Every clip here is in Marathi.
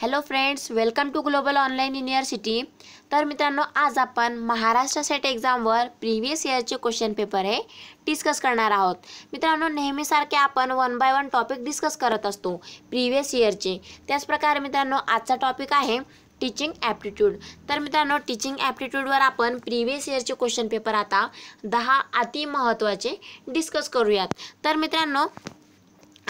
hello friends welcome to global online university तर मित्रांनो आज आपण महाराष्ट्र सेट एक्झामवर प्रिव्हियस इयरचे क्वेश्चन पेपर हे डिस्कस करणार आहोत मित्रांनो नेहमीसारखे आपण one by one topic discuss करत असतो प्रिव्हियस इयरचे त्याचप्रकारे मित्रांनो आजचा टॉपिक आहे टीचिंग ॲप्टिट्यूड तर मित्रांनो टीचिंग ॲप्टिट्यूडवर आपण प्रिव्हियस इयरचे क्वेश्चन पेपर आता दहा महत्त्वाचे डिस्कस करूयात तर मित्रांनो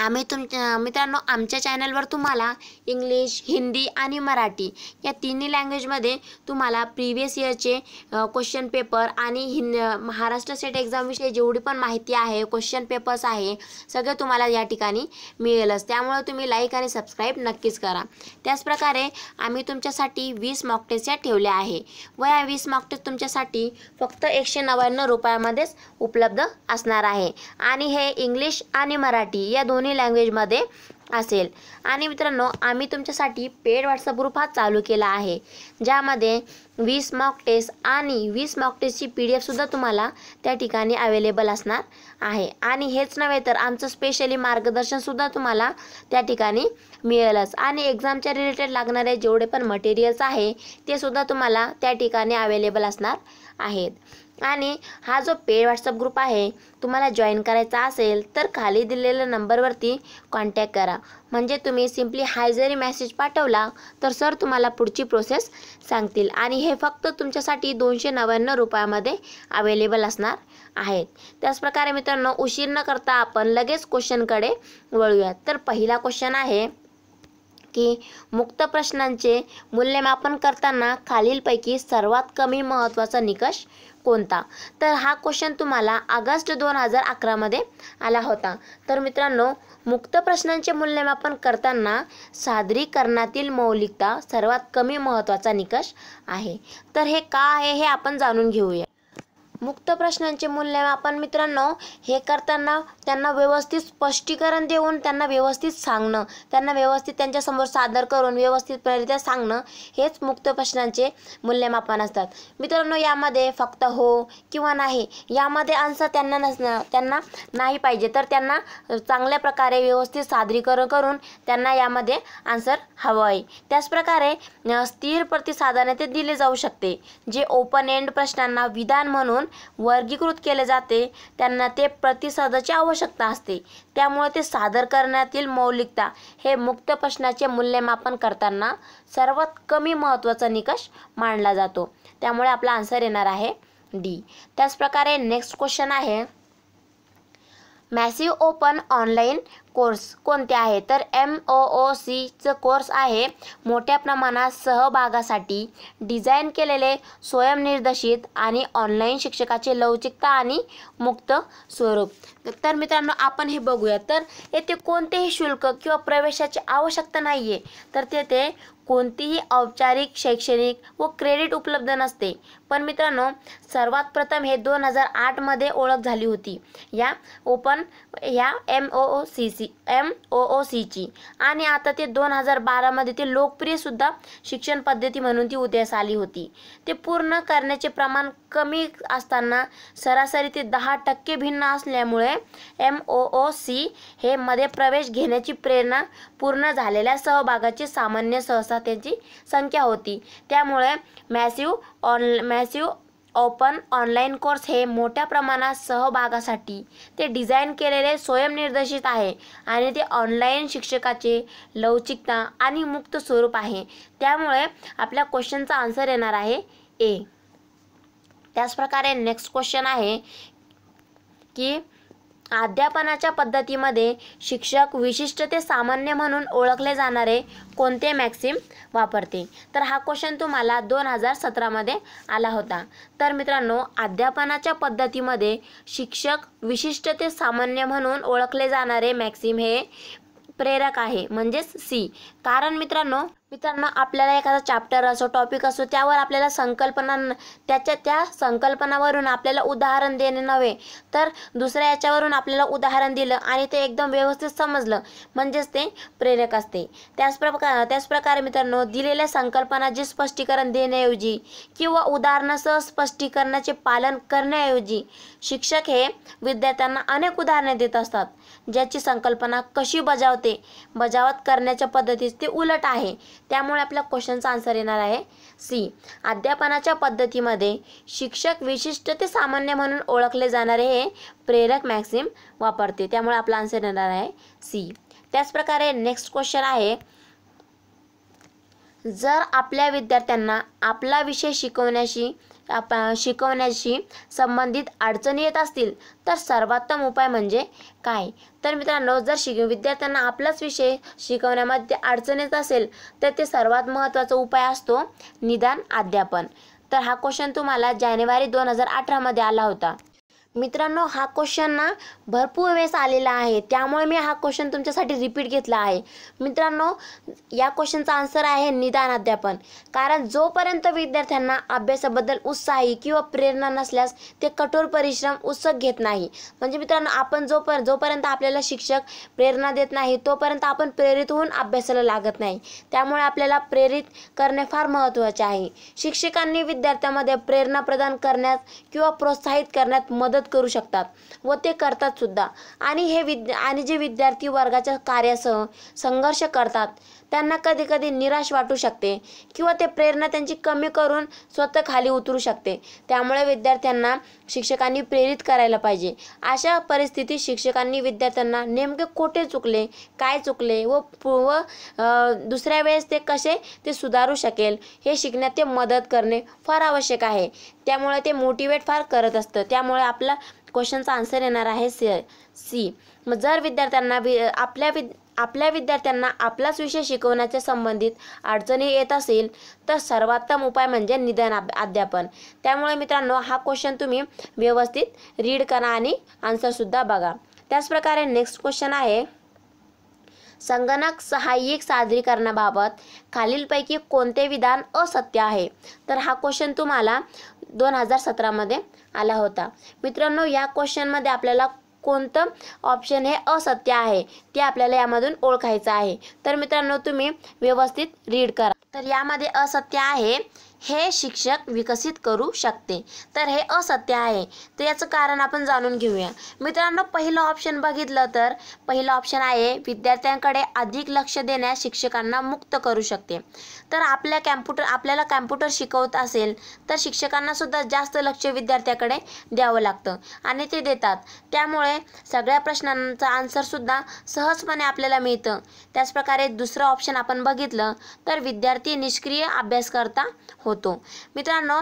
आम्ही तुमच्या मित्रांनो आमच्या चॅनलवर तुम्हाला इंग्लिश हिंदी आणि मराठी या तिन्ही लँग्वेजमध्ये तुम्हाला प्रिव्हियस इयरचे क्वेश्चन पेपर आणि हिंद महाराष्ट्र सेट एक्झामविषयी जेवढी पण माहिती आहे क्वेश्चन पेपर्स आहे सगळे तुम्हाला या ठिकाणी मिळेलच त्यामुळे तुम्ही लाईक आणि सबस्क्राईब नक्कीच करा त्याचप्रकारे आम्ही तुमच्यासाठी वीस मॉकटेस या ठेवल्या आहे व या वीस मॉकटेस तुमच्यासाठी फक्त एकशे नव्याण्णव रुपयामध्येच उपलब्ध असणार आहे आणि हे इंग्लिश आणि मराठी या दोन्ही दोन्ही लँग्वेजमध्ये असेल आणि मित्रांनो आम्ही तुमच्यासाठी पेड व्हॉट्सअप ग्रुप हा चालू केला आहे ज्यामध्ये वीस मॉक टेस्ट आणि वीस मॉक टेस्टची पी डी एफसुद्धा तुम्हाला त्या ठिकाणी अवेलेबल असणार आहे आणि हेच नव्हे तर आमचं स्पेशली मार्गदर्शनसुद्धा तुम्हाला त्या ठिकाणी मिळेलच आणि एक्झामच्या रिलेटेड लागणारे जेवढे पण मटेरियल्स आहे ते सुद्धा तुम्हाला त्या ठिकाणी अवेलेबल असणार आहेत आणि हा जो पेड व्हॉट्सअप ग्रुप आहे तुम्हाला जॉईन करायचा असेल तर खाली दिलेल्या नंबरवरती कॉन्टॅक्ट करा म्हणजे तुम्ही सिम्पली हाय जरी मेसेज पाठवला तर सर तुम्हाला पुढची प्रोसेस सांगतील आणि हे फक्त तुमच्यासाठी दोनशे नव्याण्णव रुपयामध्ये अवेलेबल असणार आहेत त्याचप्रकारे मित्रांनो उशीर न करता आपण लगेच क्वेश्चनकडे वळूयात तर पहिला क्वेश्चन आहे की मुक्त प्रश्नांचे मूल्यमापन करताना खालीलपैकी सर्वात कमी महत्त्वाचा निकष कोणता तर हा क्वेश्चन तुम्हाला ऑगस्ट दोन हजार अकरामध्ये आला होता तर मित्रांनो मुक्त प्रश्नांचे मूल्यमापन करताना सादरीकरणातील मौलिकता सर्वात कमी महत्त्वाचा निकष आहे तर हे का आहे हे आपण जाणून घेऊया मुक्त प्रश्नांचे मूल्यमापन मित्रांनो हे करताना त्यांना व्यवस्थित स्पष्टीकरण देऊन त्यांना व्यवस्थित सांगणं त्यांना व्यवस्थित त्यांच्यासमोर सादर करून व्यवस्थित व्यवस्थितरित्या सांगणं हेच मुक्त प्रश्नांचे मूल्यमापन असतात मित्रांनो यामध्ये फक्त हो किंवा नाही यामध्ये आन्सर त्यांना नसणं त्यांना नाही पाहिजे तर त्यांना चांगल्या प्रकारे व्यवस्थित सादरीकरण करून त्यांना यामध्ये आन्सर हवं आहे त्याचप्रकारे स्थिर प्रतिसादाने ते दिले जाऊ शकते जे ओपन एंड प्रश्नांना विधान म्हणून वर्गीकृत केले जाते त्यांना ते प्रतिसादाची आवश्यकता असते त्यामुळे ते सादर करण्यातील मौलिकता हे मुक्त प्रश्नाचे मूल्यमापन करताना सर्वात कमी महत्त्वाचा निकष मानला जातो त्यामुळे आपला आन्सर येणार आहे डी त्याचप्रकारे नेक्स्ट क्वेश्चन आहे मॅसिव ओपन ऑनलाईन कोर्स कोणते आहे तर एम ओ ओ सीचं कोर्स आहे मोठ्या प्रमाणात सहभागासाठी डिझाईन केलेले स्वयंनिर्देशित आणि ऑनलाईन शिक्षकाचे लवचिकता आणि मुक्त स्वरूप तर मित्रांनो आपण हे बघूया तर येथे कोणतेही शुल्क किंवा प्रवेशाची आवश्यकता नाही आहे तर तेथे कोणतीही औपचारिक शैक्षणिक व क्रेडिट उपलब्ध नसते पण मित्रांनो सर्वात प्रथम हे दोन हजार आठमध्ये ओळख झाली होती या ओपन या M O O C C M O O सीची आणि आता ते दोन हजार बारामध्ये ते लोकप्रियसुद्धा शिक्षण पद्धती म्हणून ती उदयास आली होती ते पूर्ण करण्याचे प्रमाण कमी असताना सरासरी ते दहा टक्के भिन्न असल्यामुळे एम ओ ओ सी हे मध्ये प्रवेश घेण्याची प्रेरणा पूर्ण झालेल्या सहभागाची सामान्य सहसा त्यांची संख्या होती त्यामुळे massive on massive open online course हे मोठ्या प्रमाणात सहभागासाठी ते डिझाईन केलेले स्वयंनिर्देशित आहे आणि ते ऑनलाईन शिक्षकाचे लवचिकता आणि मुक्त स्वरूप आहे त्यामुळे आपल्या क्वेश्चनचा आन्सर येणार आहे ए त्याचप्रकारे नेक्स्ट क्वेश्चन आहे की अध्यापनाच्या पद्धतीमध्ये शिक्षक विशिष्ट ते सामान्य म्हणून ओळखले जाणारे कोणते मॅक्सिम वापरते तर हा क्वेश्चन तुम्हाला दोन हजार सतरामध्ये आला होता तर मित्रांनो अध्यापनाच्या पद्धतीमध्ये शिक्षक विशिष्ट ते सामान्य म्हणून ओळखले जाणारे मॅक्सिम हे प्रेरक आहे म्हणजेच सी कारण मित्रांनो मित्रांनो आपल्याला एखादा चॅप्टर असो टॉपिक असो त्यावर आपल्याला संकल्पना त्याच्या त्या संकल्पनावरून आपल्याला उदाहरण देणे नव्हे तर दुसऱ्या याच्यावरून आपल्याला उदाहरण दिलं आणि ते एकदम व्यवस्थित समजलं म्हणजेच ते प्रेरक असते त्याच त्याचप्रकारे मित्रांनो दिलेल्या संकल्पनाचे स्पष्टीकरण देण्याऐवजी किंवा उदाहरणासह स्पष्टीकरणाचे पालन करण्याऐवजी शिक्षक हे विद्यार्थ्यांना अनेक उदाहरणे देत असतात ज्याची संकल्पना कशी बजावते बजावत करण्याच्या पद्धतीच ते उलट आहे त्यामुळे आपल्या क्वेश्चनचा आन्सर येणार आहे सी अध्यापनाच्या पद्धतीमध्ये शिक्षक विशिष्ट ते सामान्य म्हणून ओळखले जाणारे हे प्रेरक मॅक्सिम वापरते त्यामुळे आपला आन्सर येणार आहे सी त्याचप्रकारे नेक्स्ट क्वेश्चन आहे जर आपल्या विद्यार्थ्यांना आपला विषय शिकवण्याशी आप शिकवण्याशी संबंधित अडचणी येत असतील तर सर्वोत्तम उपाय म्हणजे काय तर मित्रांनो जर शिक विद्यार्थ्यांना आपलाच विषय शिकवण्यामध्ये अडचण येत असेल तर ते सर्वात महत्त्वाचा उपाय असतो निदान अध्यापन तर हा क्वेश्चन तुम्हाला जानेवारी दोन हजार अठरामध्ये आला होता मित्रांनो हा क्वेश्चन ना भरपूर वेळेस आलेला आहे त्यामुळे मी हा क्वेश्चन तुमच्यासाठी रिपीट घेतला आहे मित्रांनो या क्वेश्चनचा आन्सर आहे निदान अध्यापन कारण जोपर्यंत विद्यार्थ्यांना अभ्यासाबद्दल उत्साही किंवा प्रेरणा नसल्यास ते कठोर परिश्रम उत्सुक घेत नाही म्हणजे मित्रांनो आपण जोपर्यंत जोपर्यंत आपल्याला शिक्षक प्रेरणा देत नाही तोपर्यंत आपण प्रेरित होऊन अभ्यासाला लागत नाही त्यामुळे आपल्याला प्रेरित करणे फार महत्त्वाचे आहे शिक्षकांनी विद्यार्थ्यांमध्ये प्रेरणा प्रदान करण्यास किंवा प्रोत्साहित करण्यात मदत मदत करू शकतात व ते करतात सुद्धा आणि हे विद्या आणि जे विद्यार्थी वर्गाच्या कार्यासह संघर्ष करतात त्यांना कधी कधी निराश वाटू शकते किंवा ते प्रेरणा त्यांची कमी करून स्वतः खाली उतरू शकते त्यामुळे विद्यार्थ्यांना शिक्षकांनी प्रेरित करायला पाहिजे अशा परिस्थितीत शिक्षकांनी विद्यार्थ्यांना नेमके कुठे चुकले काय चुकले व व दुसऱ्या वेळेस ते कसे ते सुधारू शकेल हे शिकण्यात ते मदत करणे फार आवश्यक आहे त्यामुळे ते मोटिवेट फार करत असतं त्यामुळे आपला क्वेश्चनचा आन्सर येणार आहे सी सी मग जर विद्यार्थ्यांना वि आपल्या विद आपल्या विद्यार्थ्यांना आपलाच विषय शिकवण्याच्या संबंधित अडचणी येत असेल तर सर्वोत्तम उपाय म्हणजे निदान अध्यापन त्यामुळे मित्रांनो हा क्वेश्चन तुम्ही व्यवस्थित रीड करा आणि आन्सरसुद्धा बघा त्याचप्रकारे नेक्स्ट क्वेश्चन आहे संगणक सहाय्यक सादरीकरणाबाबत खालीलपैकी कोणते विधान असत्य आहे तर हा क्वेश्चन तुम्हाला दोन हजार सतरामध्ये आला होता मित्रांनो या क्वेश्चनमध्ये आपल्याला कोणतं ऑप्शन हे असत्य आहे ते आपल्याला यामधून ओळखायचं आहे तर मित्रांनो तुम्ही व्यवस्थित रीड करा तर यामध्ये असत्य आहे हे शिक्षक विकसित करू शकते तर हे असत्य आहे तर याचं कारण आपण जाणून घेऊया मित्रांनो पहिलं ऑप्शन बघितलं तर पहिलं ऑप्शन आहे विद्यार्थ्यांकडे अधिक लक्ष देण्यास शिक्षकांना मुक्त करू शकते तर आपल्या कॅम्प्युटर आपल्याला कॅम्प्युटर शिकवत असेल तर शिक्षकांना सुद्धा जास्त लक्ष विद्यार्थ्याकडे द्यावं लागतं आणि ते देतात त्यामुळे सगळ्या प्रश्नांचा आन्सरसुद्धा सहजपणे आपल्याला मिळतं त्याचप्रकारे दुसरं ऑप्शन आपण बघितलं तर विद्यार्थी निष्क्रिय अभ्यास करता होतो मित्रांनो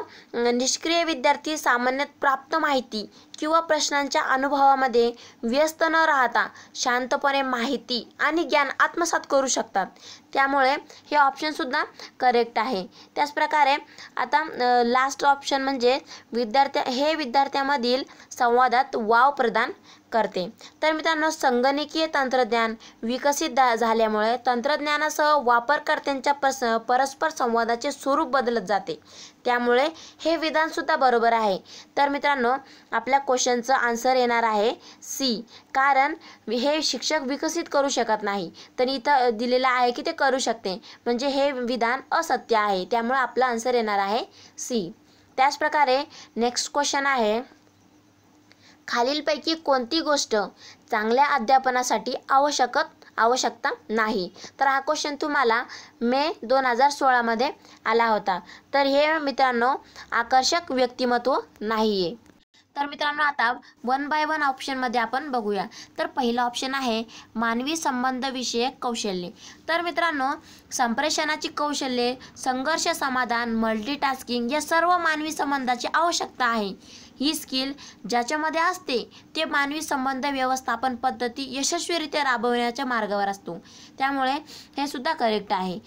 निष्क्रिय विद्यार्थी सामान्यत प्राप्त माहिती किंवा प्रश्नांच्या अनुभवामध्ये व्यस्त न राहता शांतपणे माहिती आणि ज्ञान आत्मसात करू शकतात त्यामुळे हे ऑप्शनसुद्धा करेक्ट आहे त्याचप्रकारे आता लास्ट ऑप्शन म्हणजे विद्यार्थ्या हे विद्यार्थ्यामधील संवादात वाव प्रदान करते तर मित्रांनो संगणकीय तंत्रज्ञान विकसित झाल्यामुळे तंत्रज्ञानासह वापरकर्त्यांच्या परस्पर संवादाचे स्वरूप बदलत जाते त्यामुळे हे विधानसुद्धा बरोबर आहे तर मित्रांनो आपल्या क्वेश्चनचं आन्सर येणार आहे सी कारण हे शिक्षक विकसित करू शकत नाही तर इथं दिलेलं आहे की ते करू शकते म्हणजे हे विधान असत्य आहे त्यामुळे आपलं आन्सर येणार आहे सी त्याचप्रकारे नेक्स्ट क्वेश्चन आहे खालीलपैकी कोणती गोष्ट चांगल्या अध्यापनासाठी आवश्यकत आवश्यकता नाही तर हा क्वेश्चन तुम्हाला मे दोन हजार सोळामध्ये आला होता तर हे मित्रांनो आकर्षक व्यक्तिमत्व नाहीये तर मित्रांनो आता वन बाय वन ऑप्शनमध्ये आपण बघूया तर पहिला ऑप्शन आहे मानवी संबंध विषयक कौशल्ये तर मित्रांनो संप्रेषणाची कौशल्ये संघर्ष समाधान मल्टीटास्किंग या सर्व मानवी संबंधाची आवश्यकता आहे ही स्किल ज्याच्यामध्ये असते ते मानवी संबंध व्यवस्थापन पद्धती यशस्वीरित्या राबवण्याच्या मार्गावर असतो त्यामुळे हे सुद्धा करेक्ट आहे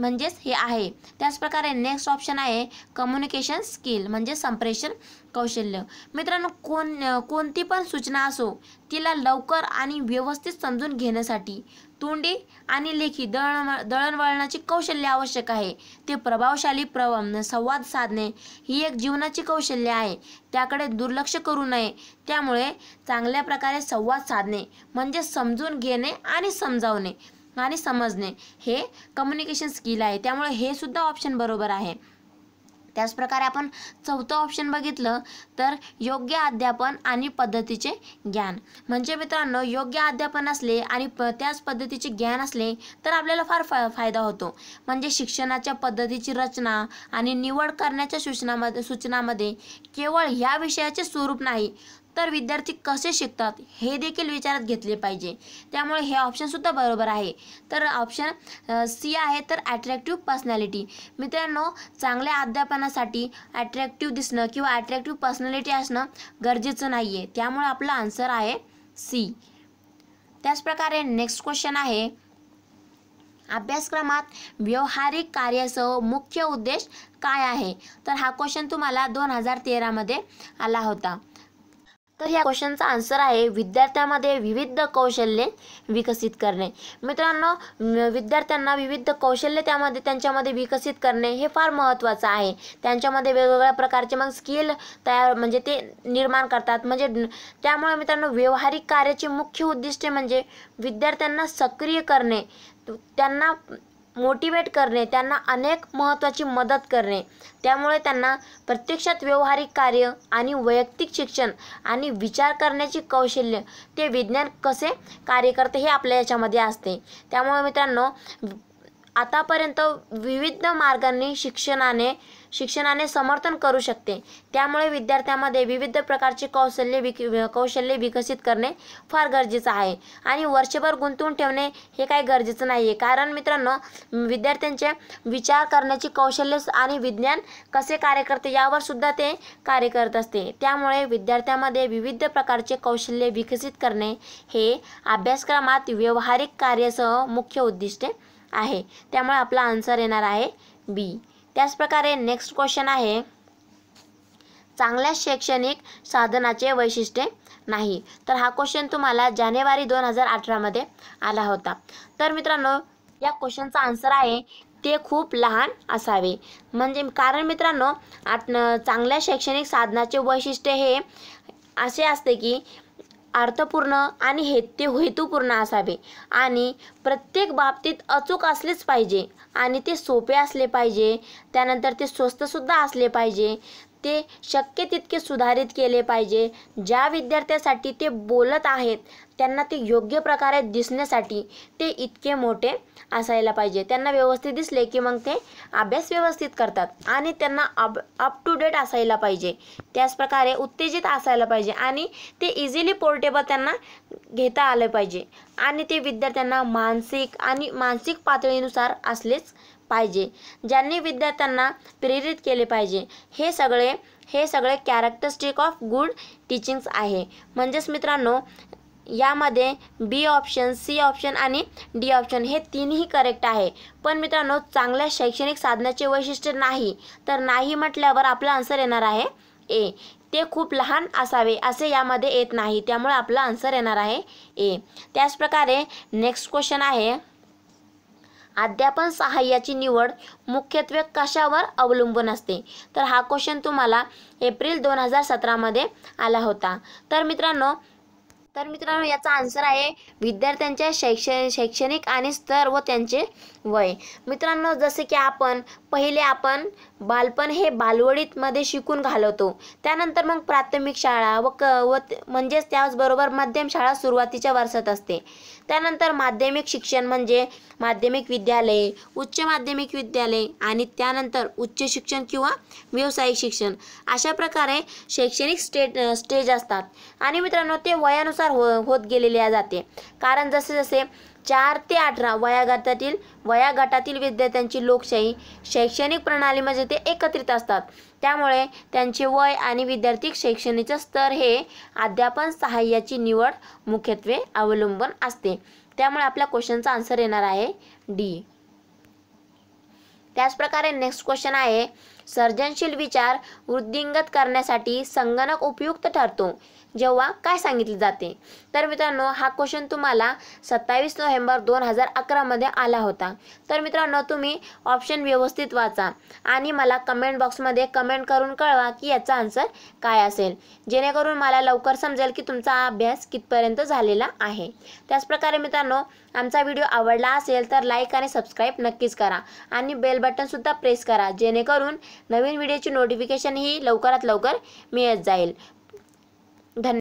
म्हणजेच हे आहे त्याचप्रकारे नेक्स्ट ऑप्शन आहे कम्युनिकेशन स्किल म्हणजे संप्रेषण कौशल्य मित्रांनो कोण कोणती पण सूचना असो तिला लवकर आणि व्यवस्थित समजून घेण्यासाठी तोंडी आणि लेखी दळण दळणवळणाची कौशल्य आवश्यक आहे ते प्रभावशाली प्रव संवाद साधणे ही एक जीवनाची कौशल्य आहे त्याकडे दुर्लक्ष करू नये त्यामुळे चांगल्या प्रकारे संवाद साधणे म्हणजे समजून घेणे आणि समजावणे आणि समजणे हे कम्युनिकेशन स्किल आहे त्यामुळे हे सुद्धा ऑप्शन बरोबर आहे त्याचप्रकारे आपण चौथं ऑप्शन बघितलं तर योग्य अध्यापन आणि पद्धतीचे ज्ञान म्हणजे मित्रांनो योग्य अध्यापन असले आणि प त्याच पद्धतीचे ज्ञान असले तर आपल्याला फार फा फायदा होतो म्हणजे शिक्षणाच्या पद्धतीची रचना आणि निवड करण्याच्या सूचनामध्ये सूचनामध्ये केवळ ह्या विषयाचे स्वरूप नाही तर विद्यार्थी कसे शिकतात हे देखील विचारात घेतले पाहिजे त्यामुळे हे ऑप्शनसुद्धा बरोबर आहे तर ऑप्शन सी आहे तर ॲट्रॅक्टिव्ह पर्सनॅलिटी मित्रांनो चांगल्या अध्यापनासाठी ॲट्रॅक्टिव्ह दिसणं किंवा ॲट्रॅक्टिव्ह पर्सनॅलिटी असणं गरजेचं नाही आहे त्यामुळे आपला आन्सर आहे सी त्याचप्रकारे नेक्स्ट क्वेश्चन आहे अभ्यासक्रमात व्यवहारिक कार्यासह मुख्य उद्देश काय आहे तर हा क्वेश्चन तुम्हाला दोन हजार तेरामध्ये आला होता तर या क्वेश्चनचा आन्सर आहे विद्यार्थ्यामध्ये विविध कौशल्ये विकसित करणे मित्रांनो विद्यार्थ्यांना विविध कौशल्य त्यामध्ये त्यांच्यामध्ये विकसित करणे हे फार महत्त्वाचं आहे त्यांच्यामध्ये वेगवेगळ्या प्रकारचे मग स्किल तयार म्हणजे ते निर्माण करतात म्हणजे त्यामुळे मित्रांनो व्यावहारिक कार्याचे मुख्य उद्दिष्ट म्हणजे विद्यार्थ्यांना सक्रिय करणे त्यांना मोटिवेट करणे त्यांना अनेक महत्त्वाची मदत करणे त्यामुळे त्यांना प्रत्यक्षात व्यवहारिक कार्य आणि वैयक्तिक शिक्षण आणि विचार करण्याची कौशल्य ते विज्ञान कसे कार्य करते हे आपल्या याच्यामध्ये असते त्यामुळे मित्रांनो आतापर्यंत विविध मार्गांनी शिक्षणाने शिक्षणाने समर्थन करू शकते त्यामुळे विद्यार्थ्यांमध्ये विविध प्रकारची कौशल्य विक कौशल्य विकसित करणे फार गरजेचं आहे आणि वर्षभर गुंतवून ठेवणे हे काही गरजेचं नाही आहे कारण मित्रांनो विद्यार्थ्यांचे विचार करण्याची कौशल्य आणि विज्ञान कसे कार्य करते यावर सुद्धा ते कार्य करत असते त्यामुळे विद्यार्थ्यांमध्ये विविध प्रकारचे कौशल्य विकसित करणे हे अभ्यासक्रमात व्यवहारिक कार्यासह मुख्य उद्दिष्ट आहे त्यामुळे आपला आन्सर येणार आहे बी त्याचप्रकारे नेक्स्ट क्वेश्चन आहे चांगल्या शैक्षणिक साधनाचे वैशिष्ट्ये नाही तर हा क्वेश्चन तुम्हाला जानेवारी दोन हजार अठरामध्ये आला होता तर मित्रांनो या क्वेश्चनचा आन्सर आहे ते खूप लहान असावे म्हणजे कारण मित्रांनो आत चांगल्या शैक्षणिक साधनाचे वैशिष्ट्य हे असे असते की अर्थपूर्ण आणि ते हेतूपूर्ण असावे आणि प्रत्येक बाबतीत अचूक असलेच पाहिजे आणि ते सोपे असले पाहिजे त्यानंतर ते स्वस्तसुद्धा असले पाहिजे ते शक्य तितके सुधारित केले पाहिजे ज्या विद्यार्थ्यासाठी ते बोलत आहेत त्यांना ते योग्य प्रकारे दिसण्यासाठी ते इतके मोठे असायला पाहिजे त्यांना व्यवस्थित दिसले की मग ते अभ्यास व्यवस्थित करतात आणि त्यांना अप अप टू डेट असायला पाहिजे त्याचप्रकारे उत्तेजित असायला पाहिजे आणि ते इझिली पोर्टेबल त्यांना घेता आलं पाहिजे आणि ते विद्यार्थ्यांना मानसिक आणि मानसिक पातळीनुसार असलेच पाहिजे ज्यांनी विद्यार्थ्यांना प्रेरित केले पाहिजे हे सगळे हे सगळे कॅरेक्टरस्टिक ऑफ गुड टीचिंग्स आहे म्हणजेच मित्रांनो यामध्ये बी ऑप्शन सी ऑप्शन आणि डी ऑप्शन हे तीनही करेक्ट आहे पण मित्रांनो चांगल्या शैक्षणिक साधनाचे वैशिष्ट्य नाही तर नाही म्हटल्यावर आपला आन्सर येणार आहे ए ते खूप लहान असावे असे यामध्ये येत नाही त्यामुळे आपला आन्सर येणार आहे ए त्याचप्रकारे नेक्स्ट क्वेश्चन आहे अध्यापन सहाय्याची निवड मुख्यत्वे कशावर अवलंबून असते तर हा क्वेश्चन तुम्हाला एप्रिल दोन हजार सतरामध्ये आला होता तर मित्रांनो तर मित्रांनो याचा आन्सर आहे विद्यार्थ्यांच्या शैक्ष शैक्षणिक आणि स्तर व त्यांचे वय मित्रांनो जसे की आपण पहिले आपण बालपण हे बालवडीतमध्ये शिकून घालवतो त्यानंतर मग प्राथमिक शाळा व क व म्हणजेच त्याचबरोबर मध्यम शाळा सुरुवातीच्या वर्षात असते त्यानंतर माध्यमिक शिक्षण म्हणजे माध्यमिक विद्यालय उच्च माध्यमिक विद्यालय आणि त्यानंतर उच्च शिक्षण किंवा व्यावसायिक शिक्षण अशा प्रकारे शैक्षणिक स्टेट स्टेज असतात आणि मित्रांनो ते वयानुसार नुसार हो होत गेलेल्या जाते कारण जसे जसे चार ते अठरा वया गटातील विद्यार्थ्यांची लोकशाही शैक्षणिक प्रणालीमध्ये म्हणजे ते एकत्रित असतात त्यामुळे त्यांचे वय आणि विद्यार्थी शैक्षणिकचं स्तर हे अध्यापन सहाय्याची निवड मुख्यत्वे अवलंबून असते त्यामुळे आपल्या क्वेश्चनचा आन्सर येणार आहे डी त्याचप्रकारे नेक्स्ट क्वेश्चन आहे सर्जनशील विचार वृद्धिंगत करण्यासाठी संगणक उपयुक्त ठरतो जेव्हा काय सांगितले जाते तर मित्रांनो हा क्वेश्चन तुम्हाला सत्तावीस नोव्हेंबर दोन हजार अकरामध्ये आला होता तर मित्रांनो तुम्ही ऑप्शन व्यवस्थित वाचा आणि मला कमेंट बॉक्समध्ये कमेंट करून कळवा की याचा आन्सर काय असेल जेणेकरून मला लवकर समजेल की तुमचा अभ्यास कितपर्यंत झालेला आहे त्याचप्रकारे मित्रांनो आमचा व्हिडिओ आवडला असेल तर लाईक आणि सबस्क्राईब नक्कीच करा आणि बेल बटनसुद्धा प्रेस करा जेणेकरून नवीन व्हिडिओची नोटिफिकेशन ही लवकरात लवकर मिळत जाईल धन्यवाद